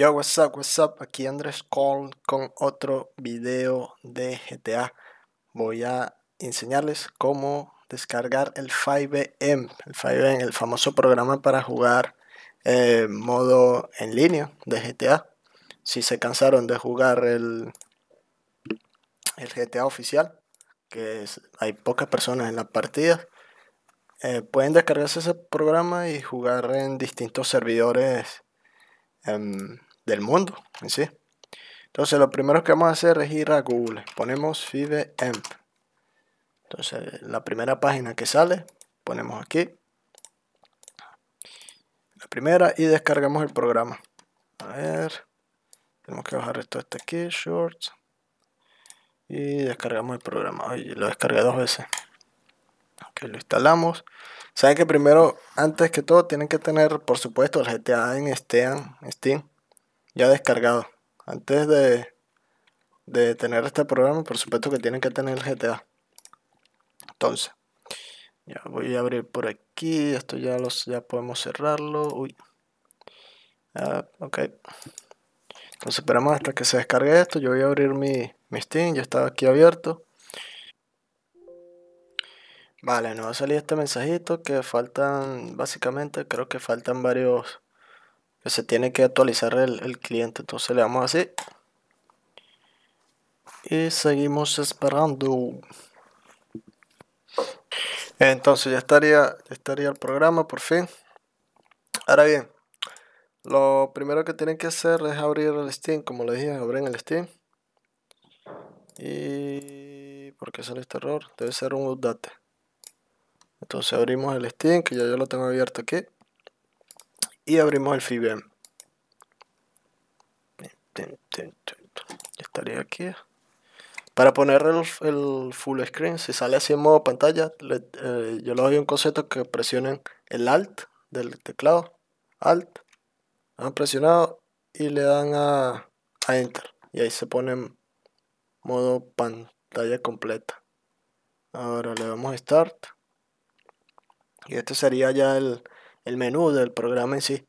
Yo, what's up, what's up, aquí Andrés Call con otro video de GTA. Voy a enseñarles cómo descargar el 5M, el 5M, el famoso programa para jugar eh, modo en línea de GTA. Si se cansaron de jugar el, el GTA oficial, que hay pocas personas en la partida eh, pueden descargarse ese programa y jugar en distintos servidores. Em, del mundo en sí. Entonces lo primero que vamos a hacer es ir a Google. Ponemos EMP Entonces la primera página que sale, ponemos aquí. La primera y descargamos el programa. A ver. Tenemos que bajar esto hasta aquí, Shorts. Y descargamos el programa. Oye, lo descargué dos veces. Que lo instalamos. Saben que primero, antes que todo, tienen que tener, por supuesto, el GTA en Steam ya descargado. Antes de, de tener este programa, por supuesto que tienen que tener GTA. Entonces, ya voy a abrir por aquí. Esto ya los ya podemos cerrarlo. Uy. Ah, ok. Entonces esperamos hasta que se descargue esto. Yo voy a abrir mi, mi Steam. Ya estaba aquí abierto. Vale, nos va a salir este mensajito que faltan, básicamente creo que faltan varios que se tiene que actualizar el, cliente. Entonces le damos así. Y seguimos esperando. Entonces ya estaría, estaría el programa por fin. Ahora bien, lo primero que tienen que hacer es abrir el Steam, como les dije, abren el Steam. Y porque sale este error? Debe ser un update. Entonces abrimos el Steam, que ya yo lo tengo abierto aquí y abrimos el FIBEM. Estaría aquí. Para poner el, full screen, si sale así en modo pantalla, eh, yo les doy un concepto que presionen el Alt del teclado. Alt. Han presionado y le dan a, a Enter. Y ahí se pone en modo pantalla completa. Ahora le damos Start. Y este sería ya el, el menú del programa en sí.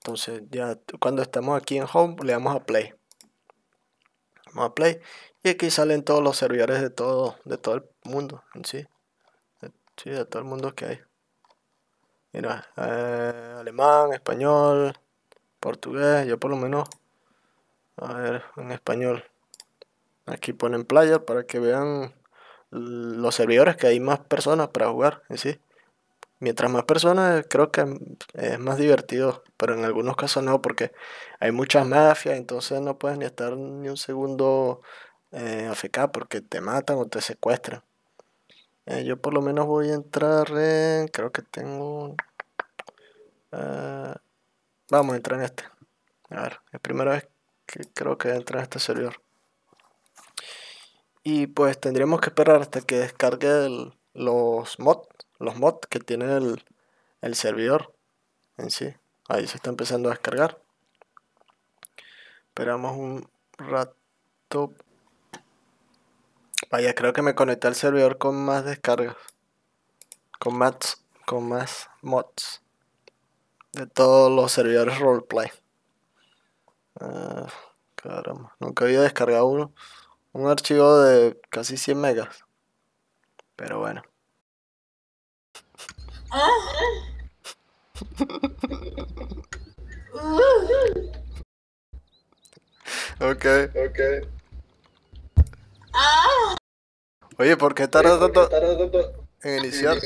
Entonces ya cuando estamos aquí en Home le damos a Play. Vamos a Play y aquí salen todos los servidores de todo, de todo el mundo sí. De, todo el mundo que hay. Mira, eh, alemán, español, portugués, yo por lo menos. A ver, en español. Aquí ponen player para que vean los servidores que hay más personas para jugar en sí mientras más personas, creo que es más divertido, pero en algunos casos no, porque hay muchas mafias, entonces no puedes ni estar ni un segundo eh, porque te matan o te secuestran. Eh, yo por lo menos voy a entrar en, creo que tengo, eh, vamos a entrar en este. A ver, es primera vez que creo que entra en este servidor. Y pues tendríamos que esperar hasta que descargue el, los mods, los mods que tiene el, servidor en sí. Ahí se está empezando a descargar. Esperamos un rato. Vaya, creo que me conecté al servidor con más descargas. Con más, con más mods. De todos los servidores roleplay. Ah, caramba, nunca había descargado uno. Un archivo de casi 100 megas. Pero bueno. ok, ok. Oye, ¿por qué tardas tanto en iniciar?